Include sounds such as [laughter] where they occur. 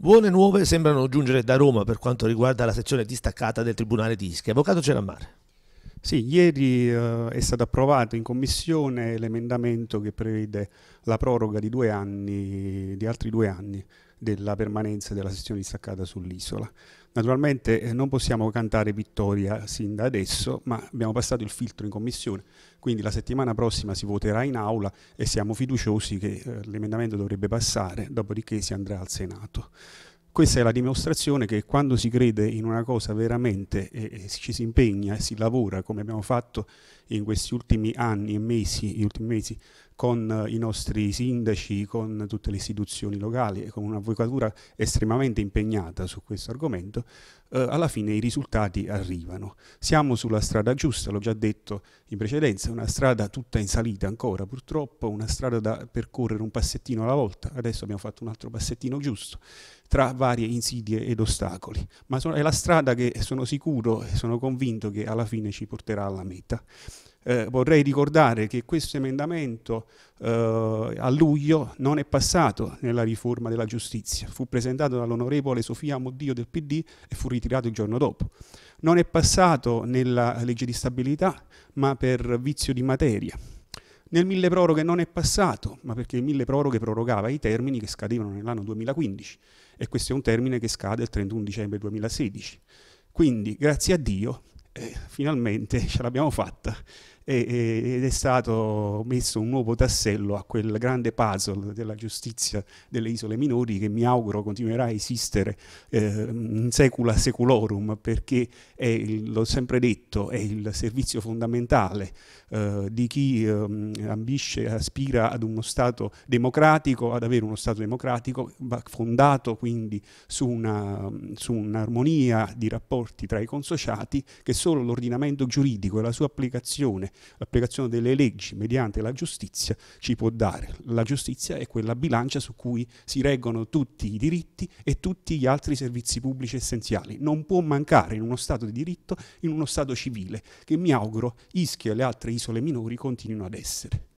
Buone nuove sembrano giungere da Roma per quanto riguarda la sezione distaccata del Tribunale di Ischia. Avvocato Cerammare. Sì, ieri eh, è stato approvato in commissione l'emendamento che prevede la proroga di, due anni, di altri due anni della permanenza della sessione distaccata sull'isola. Naturalmente eh, non possiamo cantare vittoria sin da adesso, ma abbiamo passato il filtro in commissione, quindi la settimana prossima si voterà in aula e siamo fiduciosi che eh, l'emendamento dovrebbe passare, dopodiché si andrà al Senato. Questa è la dimostrazione che quando si crede in una cosa veramente e, ci si impegna e si lavora come abbiamo fatto in questi ultimi anni e mesi, ultimi mesi con eh, i nostri sindaci, con tutte le istituzioni locali e con un'avvocatura estremamente impegnata su questo argomento, eh, alla fine i risultati arrivano. Siamo sulla strada giusta, l'ho già detto in precedenza, una strada tutta in salita ancora, purtroppo una strada da percorrere un passettino alla volta, adesso abbiamo fatto un altro passettino giusto, tra varie insidie ed ostacoli, ma è la strada che sono sicuro e sono convinto che alla fine ci porterà alla meta. Eh, vorrei ricordare che questo emendamento eh, a luglio non è passato nella riforma della giustizia, fu presentato dall'onorevole Sofia Moddio del PD e fu ritirato il giorno dopo. Non è passato nella legge di stabilità, ma per vizio di materia. Nel mille proroghe non è passato, ma perché il mille proroghe prorogava i termini che scadevano nell'anno 2015 e questo è un termine che scade il 31 dicembre 2016. Quindi, grazie a Dio, finalmente [laughs] ce l'abbiamo fatta e, ed è stato messo un nuovo tassello a quel grande puzzle della giustizia delle isole minori che mi auguro continuerà a esistere eh, in secula seculorum perché il, l'ho sempre detto, è il servizio fondamentale eh, di chi eh, ambisce, aspira ad uno Stato democratico, ad avere uno Stato democratico fondato quindi su, una, su un'armonia di rapporti tra i consociati che solo l'ordinamento giuridico e la sua applicazione L'applicazione delle leggi mediante la giustizia ci può dare. La giustizia è quella bilancia su cui si reggono tutti i diritti e tutti gli altri servizi pubblici essenziali. Non può mancare in uno Stato di diritto, in uno Stato civile, che mi auguro Ischia e le altre isole minori continuino ad essere.